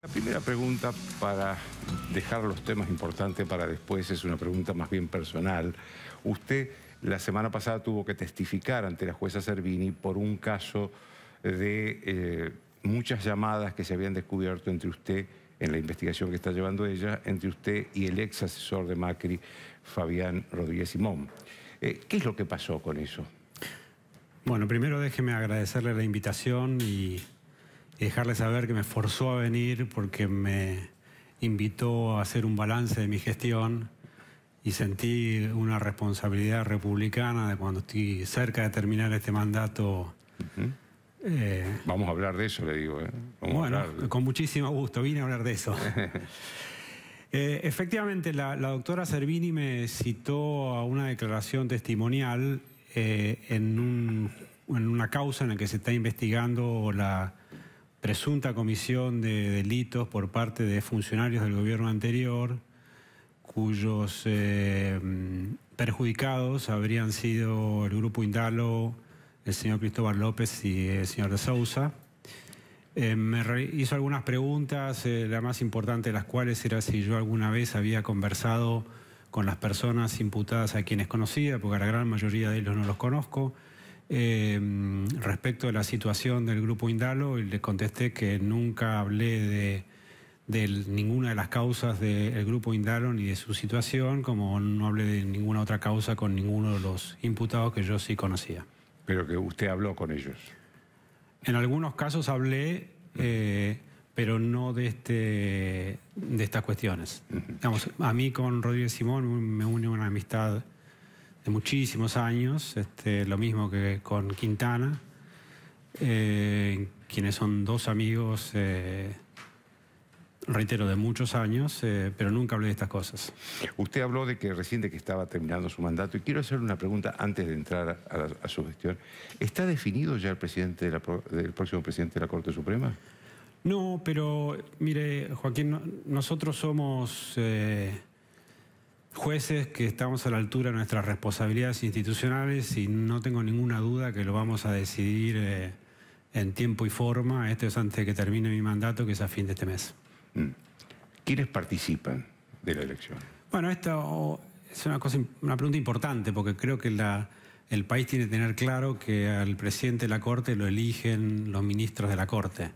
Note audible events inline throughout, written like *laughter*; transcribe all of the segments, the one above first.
La primera pregunta para dejar los temas importantes para después es una pregunta más bien personal. Usted la semana pasada tuvo que testificar ante la jueza Cervini por un caso de eh, muchas llamadas que se habían descubierto entre usted, en la investigación que está llevando ella, entre usted y el ex asesor de Macri, Fabián Rodríguez Simón. Eh, ¿Qué es lo que pasó con eso? Bueno, primero déjeme agradecerle la invitación y y dejarle saber que me forzó a venir porque me invitó a hacer un balance de mi gestión y sentí una responsabilidad republicana de cuando estoy cerca de terminar este mandato. Eh, Vamos a hablar de eso, le digo. ¿eh? bueno, con muchísimo gusto, vine a hablar de eso. *laughs* Eh, efectivamente, la, doctora Cervini me citó a una declaración testimonial en, en, una causa en la que se está investigando la presunta comisión de delitos por parte de funcionarios del gobierno anterior, cuyos eh, perjudicados habrían sido el grupo Indalo, el señor Cristóbal López y el señor de Sousa. Eh, me hizo algunas preguntas, eh, la más importante de las cuales era si yo alguna vez había conversado con las personas imputadas a quienes conocía, porque a la gran mayoría de ellos no los conozco. Em, respecto de la situación del grupo Indalo, y le contesté que nunca hablé de, ninguna de las causas del grupo Indalo ni de su situación, como no hablé de ninguna otra causa con ninguno de los imputados que yo sí conocía. Pero que usted habló con ellos. En algunos casos hablé, eh, pero no de, este, de estas cuestiones. a mí con Rodríguez Simón me une una amistad muchísimos años, este, lo mismo que con Quintana, eh, quienes son dos amigos, eh, reitero, de muchos años, eh, pero nunca hablé de estas cosas. Usted habló de que de que estaba terminando su mandato, y quiero hacer una pregunta antes de entrar a, su gestión. ¿Está definido ya el, presidente de próximo presidente de la Corte Suprema? No, pero mire, Joaquín, nosotros somos jueces que estamos a la altura de nuestras responsabilidades institucionales y no tengo ninguna duda que lo vamos a decidir eh, en tiempo y forma. Esto es antes de que termine mi mandato, que es a fin de este mes. Mm. ¿Quiénes participan de la elección? Bueno, esto es una, cosa, una pregunta importante porque creo que la, el país tiene que tener claro que al presidente de la Corte lo eligen los ministros de la Corte.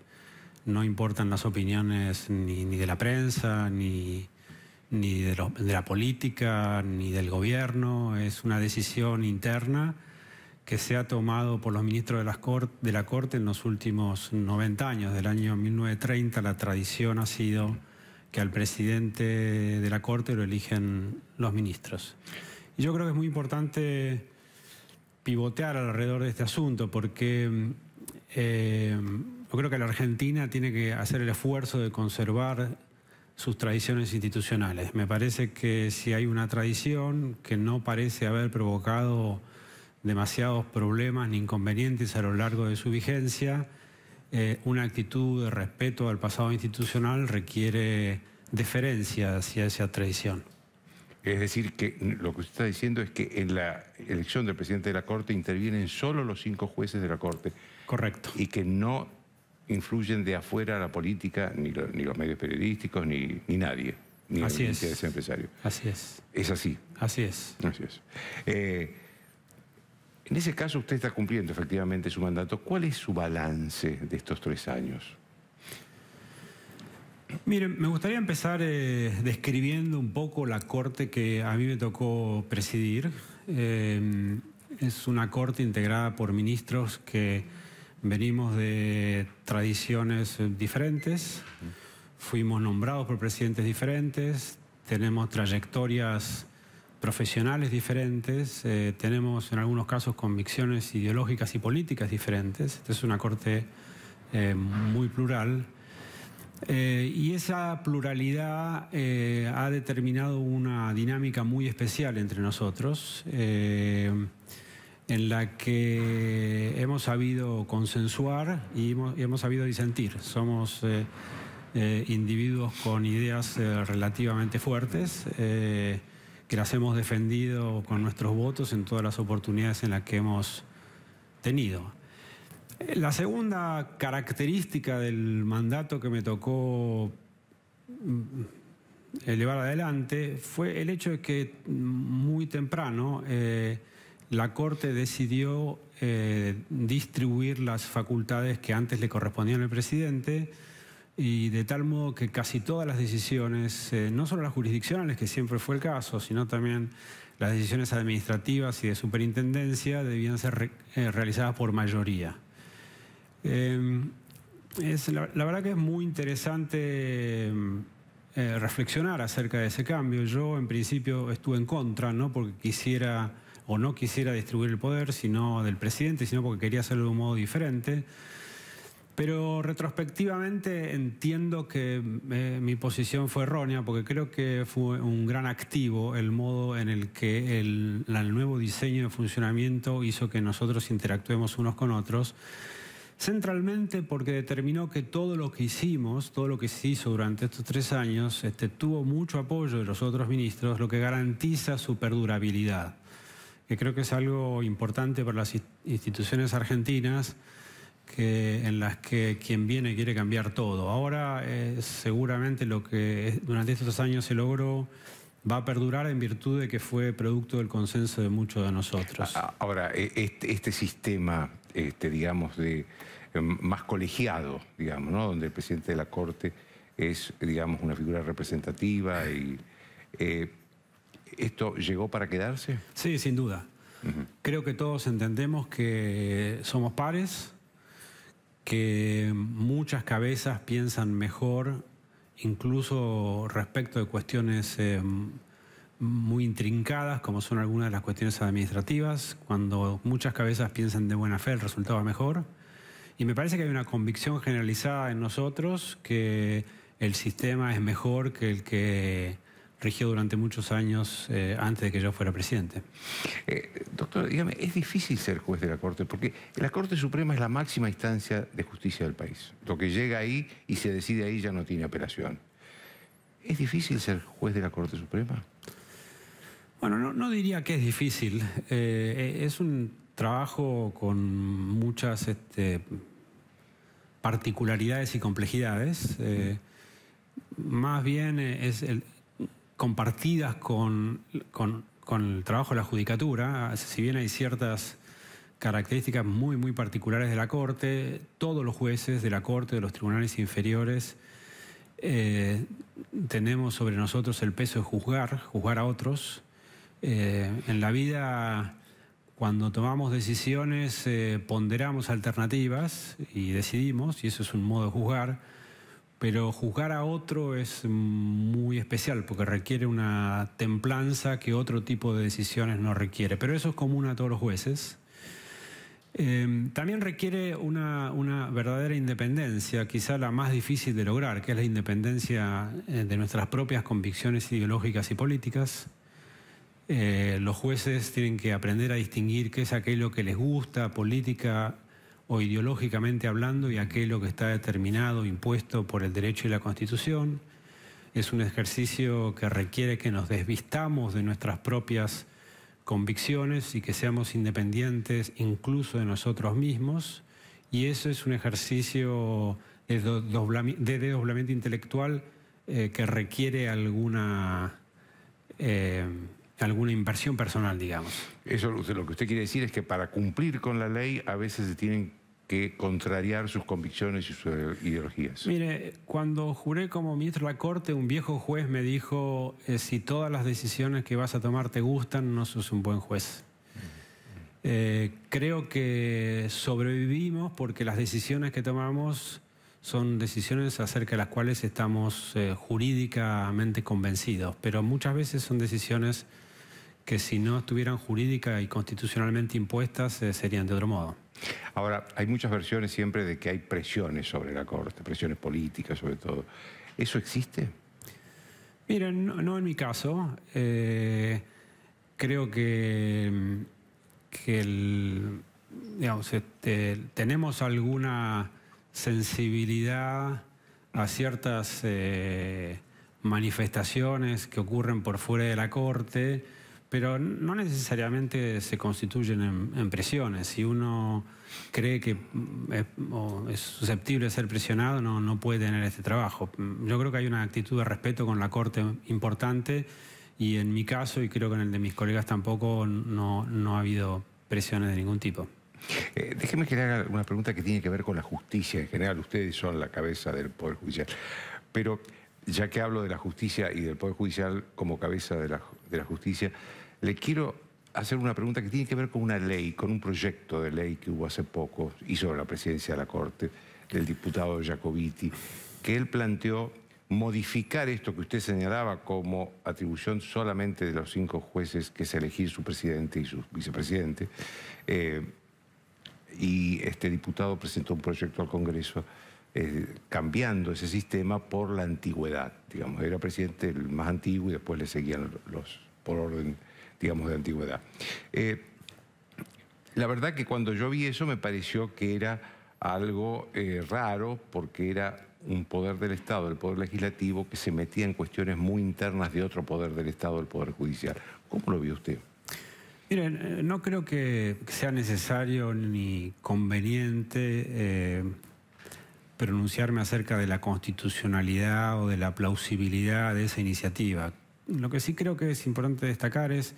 No importan las opiniones ni de la prensa, ni, ni de, la política, ni del gobierno, es una decisión interna que se ha tomado por los ministros de, las de la Corte en los últimos 90 años. Del año 1930 la tradición ha sido que al presidente de la Corte lo eligen los ministros. Y yo creo que es muy importante pivotear alrededor de este asunto porque eh, yo creo que la Argentina tiene que hacer el esfuerzo de conservar sus tradiciones institucionales. Me parece que si hay una tradición que no parece haber provocado demasiados problemas ni inconvenientes a lo largo de su vigencia, eh, una actitud de respeto al pasado institucional requiere deferencia hacia esa tradición. Es decir, que lo que usted está diciendo es que en la elección del presidente de la Corte intervienen solo los cinco jueces de la Corte. Correcto. Y que no influyen de afuera la política, ni, los medios periodísticos, ni, nadie, ni así la es. de ese empresario. Así es. Es así. Así es. Así es. Eh, en ese caso usted está cumpliendo efectivamente su mandato. ¿Cuál es su balance de estos tres años? Mire, me gustaría empezar eh, describiendo un poco la corte que a mí me tocó presidir. Eh, es una corte integrada por ministros que Venimos de tradiciones diferentes, fuimos nombrados por presidentes diferentes, tenemos trayectorias profesionales diferentes, eh, tenemos en algunos casos convicciones ideológicas y políticas diferentes. Esta es una corte eh, muy plural. Eh, y esa pluralidad ha determinado una dinámica muy especial entre nosotros en la que hemos sabido consensuar y hemos, sabido disentir. Somos eh, eh, individuos con ideas eh, relativamente fuertes, que las hemos defendido con nuestros votos en todas las oportunidades en las que hemos tenido. La segunda característica del mandato que me tocó mm, elevar adelante fue el hecho de que mm, muy temprano la Corte decidió eh, distribuir las facultades que antes le correspondían al presidente y de tal modo que casi todas las decisiones, eh, no solo las jurisdiccionales, que siempre fue el caso, sino también las decisiones administrativas y de superintendencia, debían ser eh, realizadas por mayoría. Es, la, verdad que es muy interesante reflexionar acerca de ese cambio. Yo en principio estuve en contra, ¿no? porque quisiera o no quisiera distribuir el poder, sino del presidente, sino porque quería hacerlo de un modo diferente. Pero retrospectivamente entiendo que eh, mi posición fue errónea porque creo que fue un gran activo el modo en el que el, nuevo diseño de funcionamiento hizo que nosotros interactuemos unos con otros. Centralmente porque determinó que todo lo que hicimos, todo lo que se hizo durante estos tres años, este, tuvo mucho apoyo de los otros ministros, lo que garantiza su perdurabilidad que creo que es algo importante para las instituciones argentinas, que, en las que quien viene quiere cambiar todo. Ahora eh, seguramente lo que durante estos años se logró va a perdurar en virtud de que fue producto del consenso de muchos de nosotros. Ahora, e, este, este, sistema, este, digamos, de eh, más colegiado, digamos, donde el presidente de la Corte es, digamos, una figura representativa y... Eh, ¿Esto llegó para quedarse? Sí, sin duda. Creo que todos entendemos que somos pares, que muchas cabezas piensan mejor, incluso respecto de cuestiones em, muy intrincadas, como son algunas de las cuestiones administrativas, cuando muchas cabezas piensan de buena fe el resultado es mejor. Y me parece que hay una convicción generalizada en nosotros que el sistema es mejor que el que regió durante muchos años eh, antes de que yo fuera presidente. Eh, doctor, dígame, es difícil ser juez de la Corte, porque la Corte Suprema es la máxima instancia de justicia del país. Lo que llega ahí y se decide ahí ya no tiene apelación. ¿Es difícil ser juez de la Corte Suprema? Bueno, no, diría que es difícil. Eh, es un trabajo con muchas este, particularidades y complejidades. más bien es el, compartidas con, el trabajo de la judicatura, si bien hay ciertas características muy, muy particulares de la Corte, todos los jueces de la Corte, de los tribunales inferiores, eh, tenemos sobre nosotros el peso de juzgar, juzgar a otros. Eh, en la vida, cuando tomamos decisiones, eh, ponderamos alternativas y decidimos, y eso es un modo de juzgar pero juzgar a otro es muy especial porque requiere una templanza que otro tipo de decisiones no requiere. Pero eso es común a todos los jueces. Em, también requiere una, verdadera independencia, quizá la más difícil de lograr, que es la independencia eh, de nuestras propias convicciones ideológicas y políticas. Eh, los jueces tienen que aprender a distinguir qué es aquello que les gusta, política o ideológicamente hablando y aquello que está determinado, impuesto por el derecho y la Constitución. Es un ejercicio que requiere que nos desvistamos de nuestras propias convicciones y que seamos independientes incluso de nosotros mismos. Y eso es un ejercicio de, doblemente intelectual eh, que requiere alguna... Eh, alguna inversión personal, digamos. Eso lo que usted quiere decir es que para cumplir con la ley a veces se tienen que contrariar sus convicciones y sus ideologías. Mire, cuando juré como ministro de la Corte, un viejo juez me dijo, eh, si todas las decisiones que vas a tomar te gustan, no sos un buen juez. Mm, mm. Eh, creo que sobrevivimos porque las decisiones que tomamos son decisiones acerca de las cuales estamos eh, jurídicamente convencidos, pero muchas veces son decisiones que si no estuvieran jurídicas y constitucionalmente impuestas eh, serían de otro modo. Ahora, hay muchas versiones siempre de que hay presiones sobre la Corte, presiones políticas sobre todo. ¿Eso existe? Miren, no, en mi caso. Eh, creo que, este, tenemos alguna sensibilidad a ciertas eh, manifestaciones que ocurren por fuera de la Corte pero no necesariamente se constituyen en, presiones. Si uno cree que mm, es, susceptible de ser presionado, no, puede tener este trabajo. Mm, yo creo que hay una actitud de respeto con la Corte importante y en mi caso, y creo que en el de mis colegas tampoco, no, ha habido presiones de ningún tipo. Eh, déjeme que le haga una pregunta que tiene que ver con la justicia en general. Ustedes son la cabeza del Poder Judicial. Pero ya que hablo de la justicia y del Poder Judicial como cabeza de la justicia, le quiero hacer una pregunta que tiene que ver con una ley, con un proyecto de ley que hubo hace poco, sobre la presidencia de la Corte, del diputado Jacobiti, que él planteó modificar esto que usted señalaba como atribución solamente de los cinco jueces, que se elegir su presidente y su vicepresidente. Eh, y este diputado presentó un proyecto al Congreso eh, cambiando ese sistema por la antigüedad. Digamos, era presidente el más antiguo y después le seguían los por orden digamos, de antigüedad. Eh, la verdad que cuando yo vi eso me pareció que era algo eh, raro porque era un poder del Estado, el poder legislativo, que se metía en cuestiones muy internas de otro poder del Estado, el poder judicial. ¿Cómo lo vio usted? Miren, eh, no creo que sea necesario ni conveniente pronunciarme acerca de la constitucionalidad o de la plausibilidad de esa iniciativa. Lo que sí creo que es importante destacar es,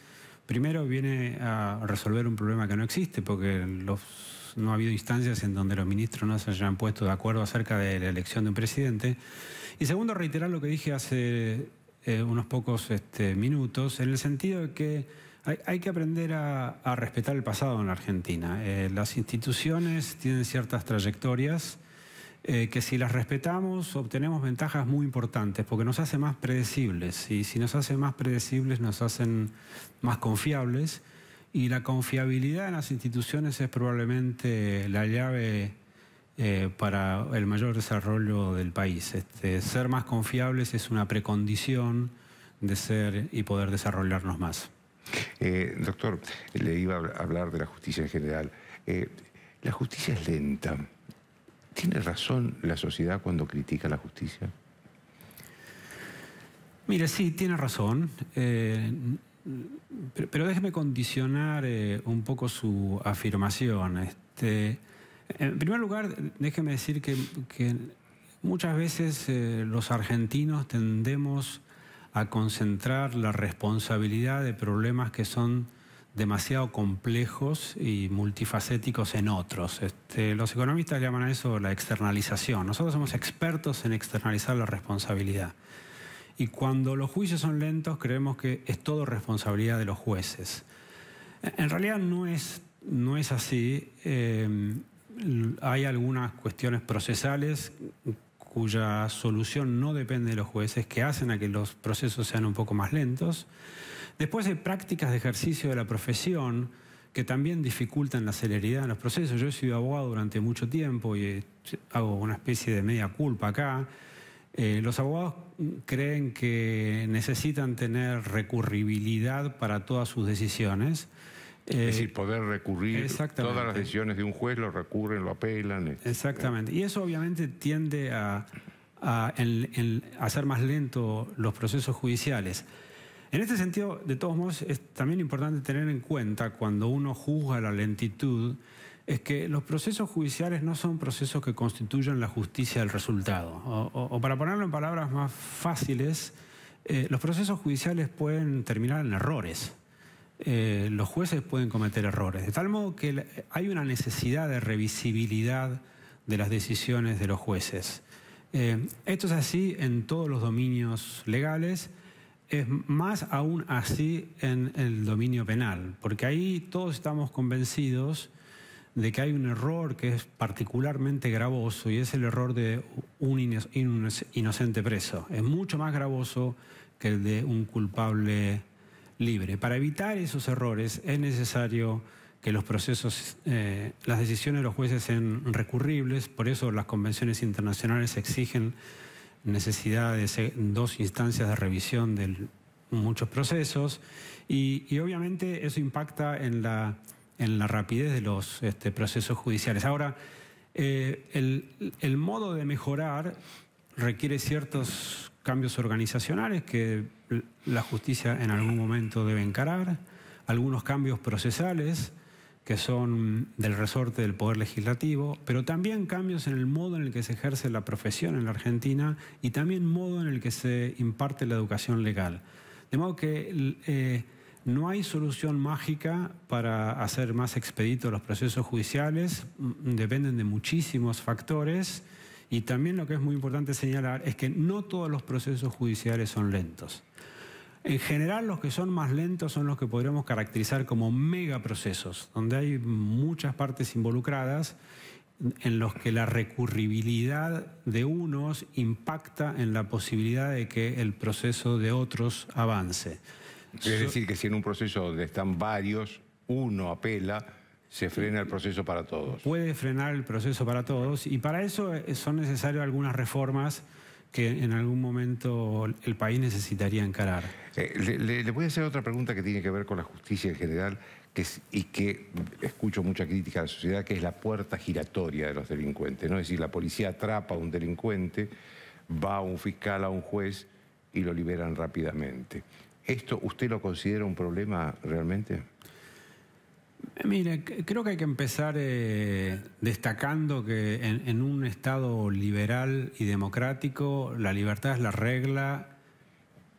primero viene a resolver un problema que no existe, porque no ha habido instancias en donde los ministros no se hayan puesto de acuerdo acerca de la elección de un presidente. Y segundo, reiterar lo que dije hace eh, unos pocos este, minutos, en el sentido de que hay, que aprender a, respetar el pasado en la Argentina. Eh, las instituciones tienen ciertas trayectorias eh, que si las respetamos obtenemos ventajas muy importantes, porque nos hace más predecibles, y si nos hacen más predecibles nos hacen más confiables, y la confiabilidad en las instituciones es probablemente la llave eh, para el mayor desarrollo del país. Este, ser más confiables es una precondición de ser y poder desarrollarnos más. Eh, doctor, le iba a hablar de la justicia en general. la justicia es lenta. ¿Tiene razón la sociedad cuando critica la justicia? Mire, sí, tiene razón. Eh, pero, déjeme condicionar eh, un poco su afirmación. Este, en primer lugar, déjeme decir que, muchas veces eh, los argentinos tendemos a concentrar la responsabilidad de problemas que son demasiado complejos y multifacéticos en otros. Este, los economistas llaman a eso la externalización. Nosotros somos expertos en externalizar la responsabilidad. Y cuando los juicios son lentos, creemos que es todo responsabilidad de los jueces. En realidad no es, no es así. Eh, hay algunas cuestiones procesales cuya solución no depende de los jueces, que hacen a que los procesos sean un poco más lentos. Después de prácticas de ejercicio de la profesión que también dificultan la celeridad en los procesos. Yo he sido abogado durante mucho tiempo y eh, hago una especie de media culpa acá. Eh, los abogados creen que necesitan tener recurribilidad para todas sus decisiones. es decir, eh, poder recurrir. Todas las decisiones de un juez lo recurren, lo apelan. Este, exactamente. Y eso obviamente tiende a, a hacer más lento los procesos judiciales. En este sentido, de todos modos, es también importante tener en cuenta cuando uno juzga la lentitud, es que los procesos judiciales no son procesos que constituyan la justicia del resultado. O, para ponerlo en palabras más fáciles, eh, los procesos judiciales pueden terminar en errores. Eh, los jueces pueden cometer errores. De tal modo que hay una necesidad de revisibilidad de las decisiones de los jueces. Eh, esto es así en todos los dominios legales es más aún así en el dominio penal, porque ahí todos estamos convencidos de que hay un error que es particularmente gravoso y es el error de un inocente preso. Es mucho más gravoso que el de un culpable libre. Para evitar esos errores es necesario que los procesos, eh, las decisiones de los jueces sean recurribles, por eso las convenciones internacionales exigen necesidad de dos instancias de revisión de muchos procesos y, obviamente eso impacta en la, rapidez de los este, procesos judiciales. Ahora, eh, el, modo de mejorar requiere ciertos cambios organizacionales que la justicia en algún momento debe encarar, algunos cambios procesales, que son del resorte del Poder Legislativo, pero también cambios en el modo en el que se ejerce la profesión en la Argentina y también modo en el que se imparte la educación legal. De modo que eh, no hay solución mágica para hacer más expeditos los procesos judiciales, mm, dependen de muchísimos factores y también lo que es muy importante señalar es que no todos los procesos judiciales son lentos. En general, los que son más lentos son los que podríamos caracterizar como megaprocesos, donde hay muchas partes involucradas en los que la recurribilidad de unos impacta en la posibilidad de que el proceso de otros avance. Es decir, que si en un proceso donde están varios, uno apela, se frena el proceso para todos. Puede frenar el proceso para todos y para eso eh, son necesarias algunas reformas que en algún momento el país necesitaría encarar. Eh, le, voy a hacer otra pregunta que tiene que ver con la justicia en general y que escucho mucha crítica de la sociedad, que es la puerta giratoria de los delincuentes. ¿no? Es decir, la policía atrapa a un delincuente, va a un fiscal, a un juez y lo liberan rápidamente. ¿Esto usted lo considera un problema realmente? Eh, mire, creo que hay que empezar eh, destacando que en, un Estado liberal y democrático la libertad es la regla,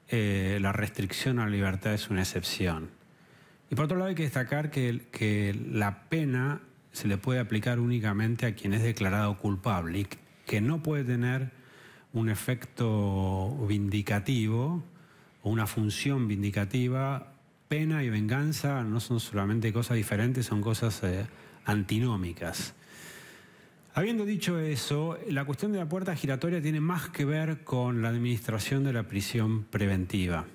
eh, la restricción a la libertad es una excepción. Y por otro lado hay que destacar que, que la pena se le puede aplicar únicamente a quien es declarado culpable y que no puede tener un efecto vindicativo o una función vindicativa pena y venganza no son solamente cosas diferentes, son cosas eh, antinómicas. Habiendo dicho eso, la cuestión de la puerta giratoria tiene más que ver con la administración de la prisión preventiva,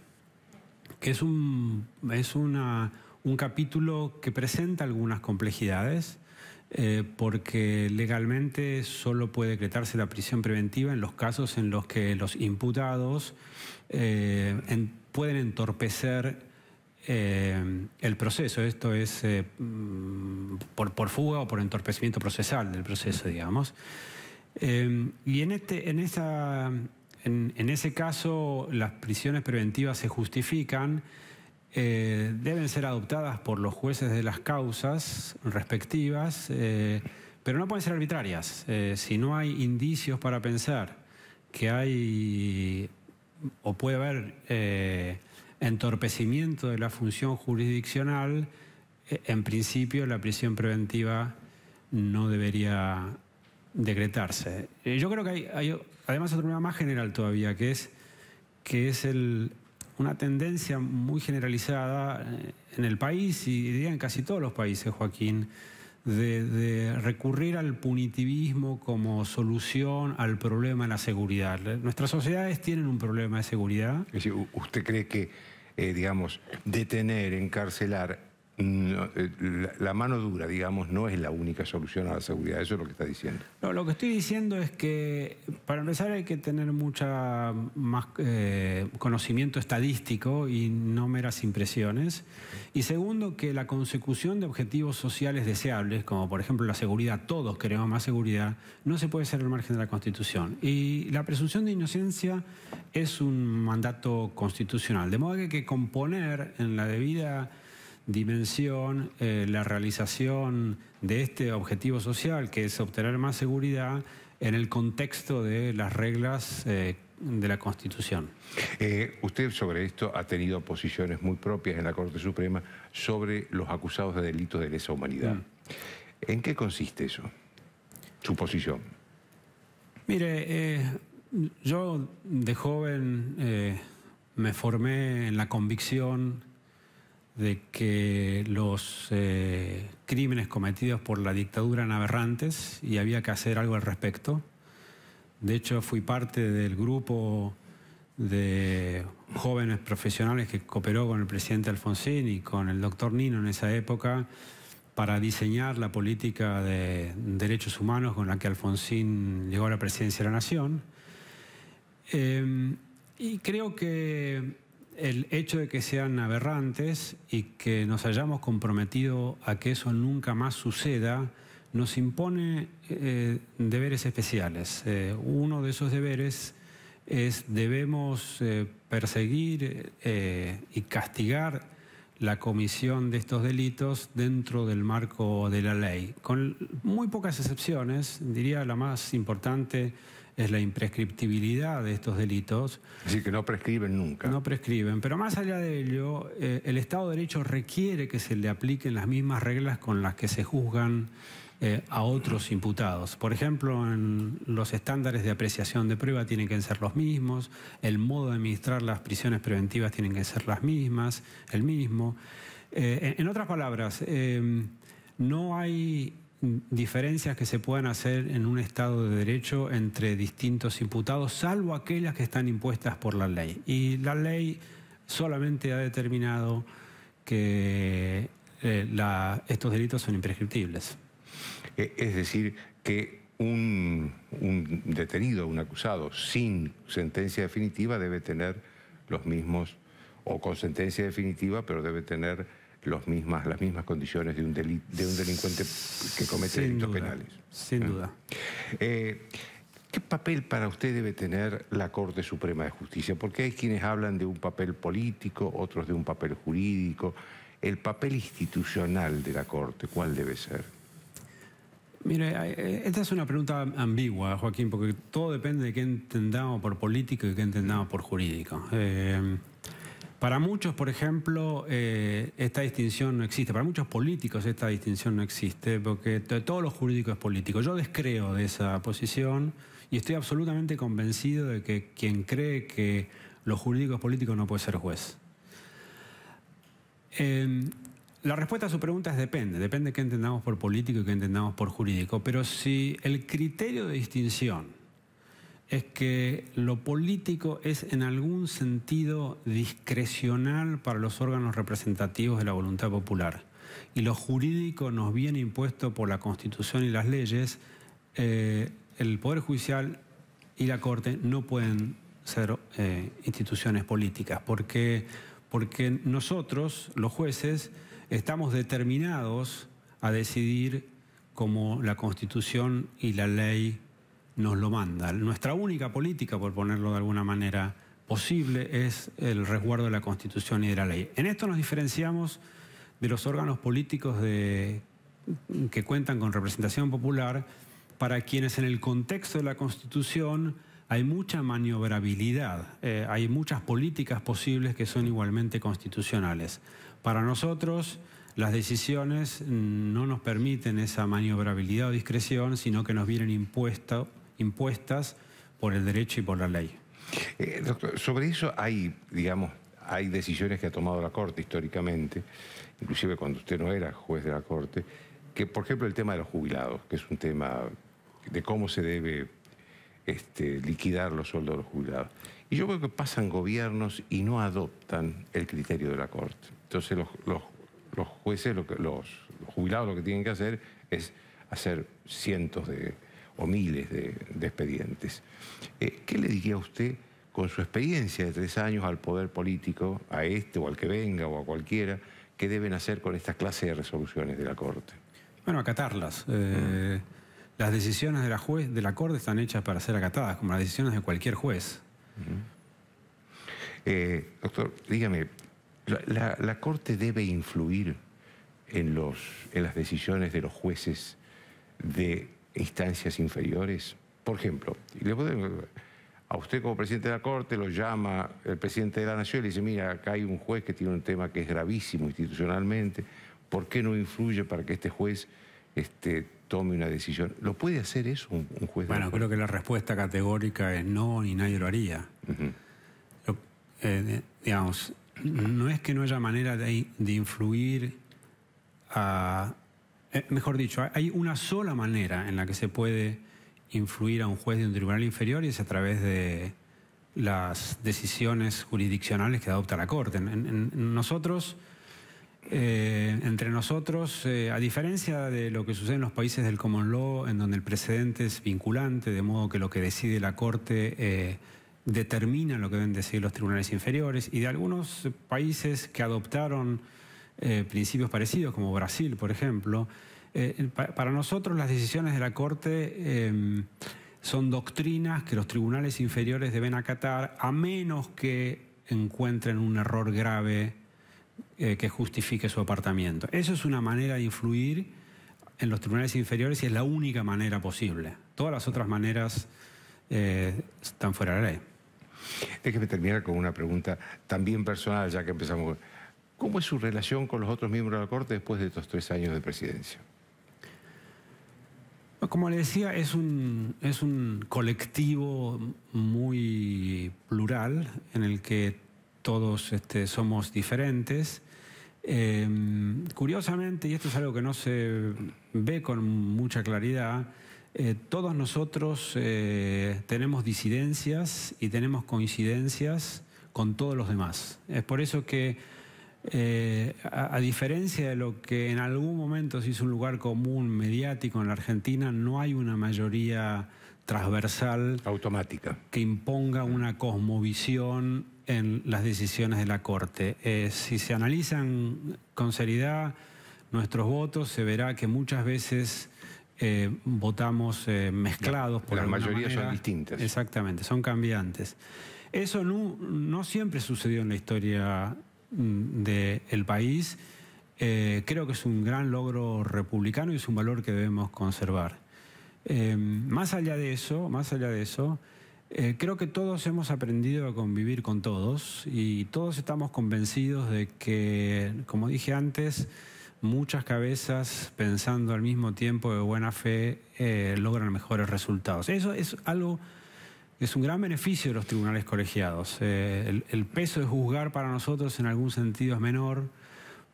que es un, es un capítulo que presenta algunas complejidades, eh, porque legalmente solo puede decretarse la prisión preventiva en los casos en los que los imputados eh, pueden entorpecer eh, el proceso, esto es eh, mm, por, por, fuga o por entorpecimiento procesal del proceso, digamos. Eh, y en, este, en, esa, en, ese caso las prisiones preventivas se justifican, deben ser adoptadas por los jueces de las causas respectivas, pero no pueden ser arbitrarias. si no hay indicios para pensar que hay o puede haber entorpecimiento de la función jurisdiccional, eh, en principio la prisión preventiva no debería decretarse. Eh, yo creo que hay, además otro problema más general todavía, que es, que es el, una tendencia muy generalizada eh, en el país y diría en casi todos los países, Joaquín, de, recurrir al punitivismo como solución al problema de la seguridad. Nuestras sociedades tienen un problema de seguridad. ¿usted cree que eh, digamos, detener, encarcelar eh, la, mano dura, digamos, no es la única solución a la seguridad. Eso es lo que está diciendo. lo que estoy diciendo es que para empezar hay que tener mucho más eh, conocimiento estadístico y no meras impresiones. Y segundo, que la consecución de objetivos sociales deseables, como por ejemplo la seguridad, todos queremos más seguridad, no se puede hacer al margen de la Constitución. Y la presunción de inocencia es un mandato constitucional. De modo que hay que componer en la debida dimensión eh, la realización de este objetivo social, que es obtener más seguridad en el contexto de las reglas eh, de la Constitución. Eh, usted sobre esto ha tenido posiciones muy propias en la Corte Suprema sobre los acusados de delitos de lesa humanidad. Mm. ¿En qué consiste eso? Su posición. Mire, yo de joven me formé en la convicción de que los eh, crímenes cometidos por la dictadura eran aberrantes y había que hacer algo al respecto. De hecho, fui parte del grupo de jóvenes profesionales que cooperó con el presidente Alfonsín y con el doctor Nino en esa época para diseñar la política de derechos humanos con la que Alfonsín llegó a la presidencia de la Nación. Em, y creo que el hecho de que sean aberrantes y que nos hayamos comprometido a que eso nunca más suceda nos impone eh, deberes especiales. Eh, uno de esos deberes es debemos eh, perseguir y castigar la comisión de estos delitos dentro del marco de la ley, con muy pocas excepciones, diría la más importante es la imprescriptibilidad de estos delitos. Es decir, que no prescriben nunca. No prescriben, pero más allá de ello, eh, el Estado de Derecho requiere que se le apliquen las mismas reglas con las que se juzgan eh, a otros imputados. Por ejemplo, en los estándares de apreciación de prueba tienen que ser los mismos, el modo de administrar las prisiones preventivas tienen que ser las mismas, el mismo. Eh, en otras palabras, no hay diferencias que se puedan hacer en un Estado de Derecho entre distintos imputados, salvo aquellas que están impuestas por la ley. Y la ley solamente ha determinado que eh, la, estos delitos son imprescriptibles. E, es decir, que un detenido, un acusado, sin sentencia definitiva debe tener los mismos, o con sentencia definitiva, pero debe tener mismas, las mismas condiciones de un, de un delincuente que comete delitos penales. Sin ah. duda. Eh, ¿Qué papel para usted debe tener la Corte Suprema de Justicia? Porque hay quienes hablan de un papel político, otros de un papel jurídico. ¿El papel institucional de la Corte cuál debe ser? Mire, eh, eh, esta es una pregunta ambigua, Joaquín, porque todo depende de qué entendamos por político y qué entendamos por jurídico. Para muchos, por ejemplo, eh, esta distinción no existe. Para muchos políticos esta distinción no existe, porque todo lo jurídico es político. Yo descreo de esa posición y estoy absolutamente convencido de que quien cree que lo jurídico es político no puede ser juez. Em, la respuesta a su pregunta es depende, depende qué entendamos por político y qué entendamos por jurídico, pero si el criterio de distinción es que lo político es en algún sentido discrecional para los órganos representativos de la voluntad popular. Y lo jurídico nos viene impuesto por la Constitución y las leyes. Eh, el Poder Judicial y la Corte no pueden ser eh, instituciones políticas porque, porque nosotros, los jueces, estamos determinados a decidir como la Constitución y la ley nos lo manda. Nuestra única política, por ponerlo de alguna manera posible, es el resguardo de la Constitución y de la ley. En esto nos diferenciamos de los órganos políticos que cuentan con representación popular, para quienes en el contexto de la Constitución hay mucha maniobrabilidad, eh, hay muchas políticas posibles que son igualmente constitucionales. Para nosotros, las decisiones no nos permiten esa maniobrabilidad o discreción, sino que nos vienen impuestas impuestas por el derecho y por la ley. Eh, doctor, sobre eso hay, digamos, hay decisiones que ha tomado la Corte históricamente, inclusive cuando usted no era juez de la Corte, que por ejemplo el tema de los jubilados, que es un tema de cómo se debe este, liquidar los sueldos de los jubilados. Y yo creo que pasan gobiernos y no adoptan el criterio de la Corte. Entonces los, jueces, los jubilados lo que tienen que hacer es hacer cientos de o miles de, expedientes. Eh, ¿Qué le diría a usted con su experiencia de tres años al poder político, a este o al que venga o a cualquiera, qué deben hacer con estas clase de resoluciones de la Corte? Bueno, acatarlas. Eh, mm. Las decisiones de la, juez, de la Corte están hechas para ser acatadas, como las decisiones de cualquier juez. Mm-hmm. Eh, doctor, dígame, la, la, Corte debe influir en, los, en las decisiones de los jueces de instancias inferiores. Por ejemplo, a usted como presidente de la Corte lo llama el presidente de la Nación y le dice, mira, acá hay un juez que tiene un tema que es gravísimo institucionalmente, ¿por qué no influye para que este juez este, tome una decisión? ¿Lo puede hacer eso un, juez? Bueno, creo que la respuesta categórica es no y nadie lo haría. Eh, digamos, no es que no haya manera de, de influir a, eh, mejor dicho, hay una sola manera en la que se puede influir a un juez de un tribunal inferior y es a través de las decisiones jurisdiccionales que adopta la Corte. nosotros, eh, entre nosotros, eh, a diferencia de lo que sucede en los países del common law, en donde el precedente es vinculante, de modo que lo que decide la Corte determina lo que deben decidir los tribunales inferiores, y de algunos países que adoptaron eh, principios parecidos, como Brasil, por ejemplo. Eh, para nosotros las decisiones de la Corte eh, son doctrinas que los tribunales inferiores deben acatar a menos que encuentren un error grave que justifique su apartamiento. Eso es una manera de influir en los tribunales inferiores y es la única manera posible. Todas las otras maneras están fuera de la ley. Déjeme terminar con una pregunta también personal, ya que empezamos ¿Cómo es su relación con los otros miembros de la Corte después de estos tres años de presidencia? Como le decía, es un, es un colectivo muy plural en el que todos este, somos diferentes. Em, curiosamente, y esto es algo que no se ve con mucha claridad, eh, todos nosotros eh, tenemos disidencias y tenemos coincidencias con todos los demás. Es por eso que eh, a, diferencia de lo que en algún momento se hizo un lugar común mediático en la Argentina, no hay una mayoría transversal automática que imponga una cosmovisión en las decisiones de la Corte. Eh, si se analizan con seriedad nuestros votos, se verá que muchas veces eh, votamos mezclados. Por Las mayorías son distintas. Exactamente, son cambiantes. Eso no, no siempre sucedió en la historia Mm, del el país, eh, creo que es un gran logro republicano y es un valor que debemos conservar. Eh, más allá de eso, más allá de eso, eh, creo que todos hemos aprendido a convivir con todos y todos estamos convencidos de que, como dije antes, muchas cabezas pensando al mismo tiempo de buena fe logran mejores resultados. Eso es algo es un gran beneficio de los tribunales colegiados. Eh, el, peso de juzgar para nosotros en algún sentido es menor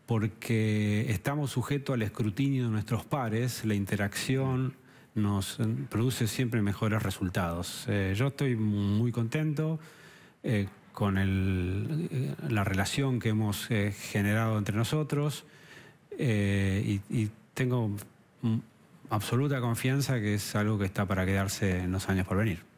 porque estamos sujetos al escrutinio de nuestros pares, la interacción nos eh, produce siempre mejores resultados. Eh, yo estoy muy contento con la relación que hemos generado entre nosotros y tengo absoluta confianza que es algo que está para quedarse en los años por venir.